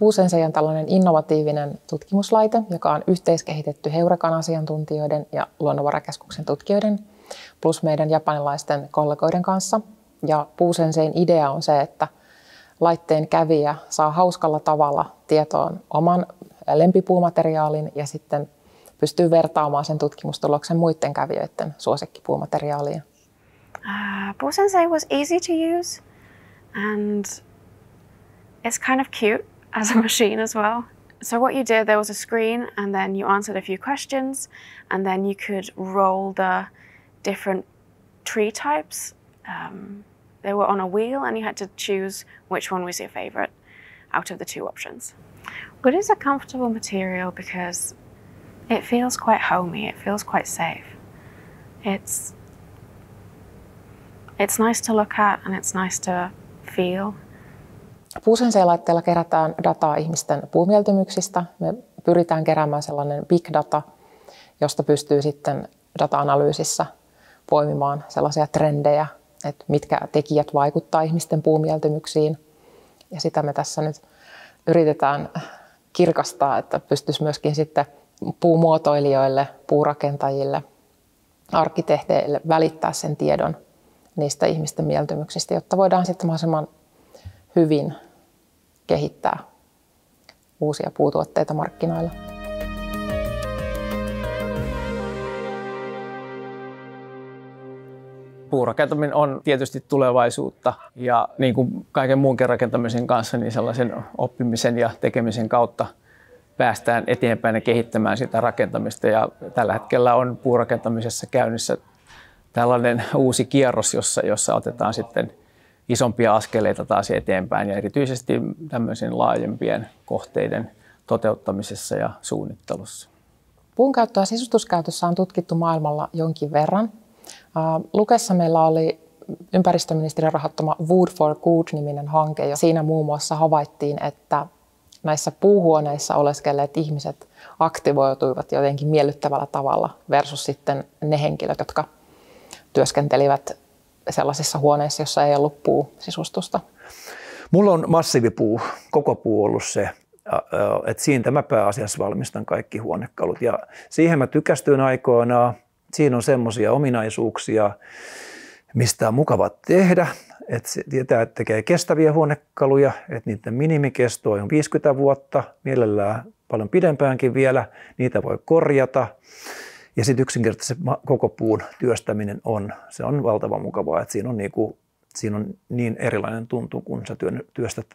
Puusenseijä on tällainen innovatiivinen tutkimuslaite, joka on yhteiskehitetty Heurakan asiantuntijoiden ja luonnonvarakeskuksen tutkijoiden plus meidän japanilaisten kollegoiden kanssa. Ja Puusensein idea on se, että laitteen kävijä saa hauskalla tavalla tietoon oman lempipuumateriaalin ja sitten pystyy vertaamaan sen tutkimustuloksen muiden kävijöiden suosikkipuumateriaaliin. Uh, was easy to use and it's kind of cute as a machine as well. So what you did, there was a screen and then you answered a few questions and then you could roll the different tree types. Um, they were on a wheel and you had to choose which one was your favorite out of the two options. Wood is a comfortable material because it feels quite homey, it feels quite safe. It's, it's nice to look at and it's nice to feel Puusenseen laitteella kerätään dataa ihmisten puumieltymyksistä. Me pyritään keräämään sellainen big data, josta pystyy sitten data-analyysissä poimimaan sellaisia trendejä, että mitkä tekijät vaikuttavat ihmisten puumieltymyksiin. Ja sitä me tässä nyt yritetään kirkastaa, että pystyisi myöskin sitten puumuotoilijoille, puurakentajille, arkkitehteille välittää sen tiedon niistä ihmisten mieltymyksistä, jotta voidaan sitten mahdollisimman hyvin kehittää uusia puutuotteita markkinoilla. Puurakentaminen on tietysti tulevaisuutta ja niin kuin kaiken muunkin rakentamisen kanssa, niin sellaisen oppimisen ja tekemisen kautta päästään eteenpäin ja kehittämään sitä rakentamista. Ja tällä hetkellä on puurakentamisessa käynnissä tällainen uusi kierros, jossa, jossa otetaan sitten isompia askeleita taas eteenpäin ja erityisesti tämmöisen laajempien kohteiden toteuttamisessa ja suunnittelussa. Puun käyttöä sisustuskäytössä on tutkittu maailmalla jonkin verran. Lukessa meillä oli ympäristöministeriön rahoittama Wood for Good-niminen hanke, ja siinä muun muassa havaittiin, että näissä puuhuoneissa oleskelleet ihmiset aktivoituivat jotenkin miellyttävällä tavalla versus sitten ne henkilöt, jotka työskentelivät sellaisissa huoneissa, jossa ei ollut puusisustusta? Mulla on massiivipuu, koko puu ollut se, että siitä mä pääasiassa valmistan kaikki huonekalut. Ja siihen mä tykästyn aikoinaan. Siinä on semmoisia ominaisuuksia, mistä on mukava tehdä. Että se tietää, että tekee kestäviä huonekaluja, että niiden minimikesto on 50 vuotta, mielellään paljon pidempäänkin vielä. Niitä voi korjata. Ja sitten yksinkertaisesti koko puun työstäminen on, se on valtava mukavaa, että siinä on, niinku, siinä on niin erilainen tuntu, kun sä työstät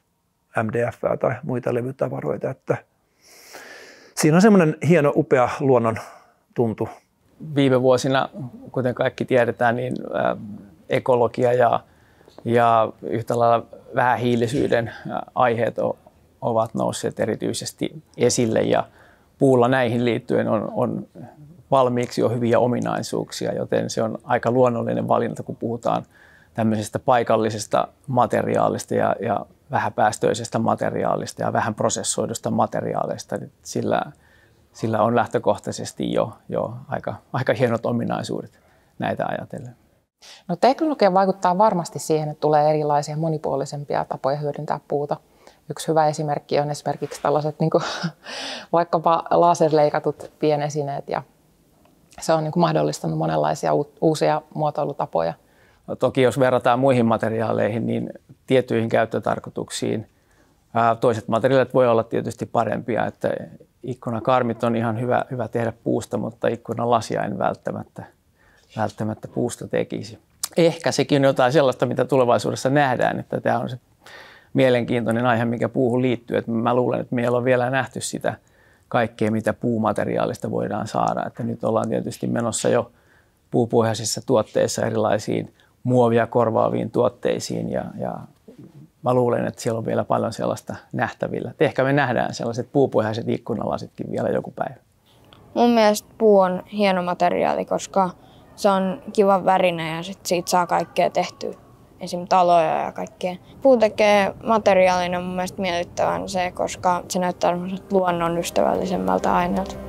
MDF tai muita levytavaroita, että siinä on semmoinen hieno, upea luonnon tuntu. Viime vuosina, kuten kaikki tiedetään, niin äh, ekologia ja, ja yhtä lailla vähähiilisyyden äh, aiheet ovat nousseet erityisesti esille ja puulla näihin liittyen on, on valmiiksi jo hyviä ominaisuuksia, joten se on aika luonnollinen valinta, kun puhutaan tämmöisestä paikallisesta materiaalista ja, ja vähäpäästöisestä materiaalista ja vähän prosessoidusta materiaalista, niin Sillä, sillä on lähtökohtaisesti jo, jo aika, aika hienot ominaisuudet näitä ajatellen. No, teknologia vaikuttaa varmasti siihen, että tulee erilaisia monipuolisempia tapoja hyödyntää puuta. Yksi hyvä esimerkki on esimerkiksi tällaiset niin kuin, vaikkapa laserleikatut pienesineet ja se on niin kuin mahdollistanut monenlaisia uusia muotoilutapoja. No, toki jos verrataan muihin materiaaleihin, niin tiettyihin käyttötarkoituksiin toiset materiaalit voi olla tietysti parempia. Että ikkunakarmit on ihan hyvä, hyvä tehdä puusta, mutta ikkunalasia en välttämättä, välttämättä puusta tekisi. Ehkä sekin on jotain sellaista, mitä tulevaisuudessa nähdään, että tämä on se mielenkiintoinen aihe, mikä puuhun liittyy. Että mä luulen, että meillä on vielä nähty sitä – kaikkea, mitä puumateriaalista voidaan saada. Että nyt ollaan tietysti menossa jo puupohjaisissa tuotteissa erilaisiin muovia korvaaviin tuotteisiin ja, ja mä luulen, että siellä on vielä paljon sellaista nähtävillä. Et ehkä me nähdään sellaiset puupohjaiset ikkunalasitkin vielä joku päivä. Mun mielestä puu on hieno materiaali, koska se on kivan värinä ja sit siitä saa kaikkea tehtyä esim. taloja ja kaikkea. Puu tekee materiaalina mun mielestä miellyttävän se, koska se näyttää luonnonystävällisemmältä aineelta.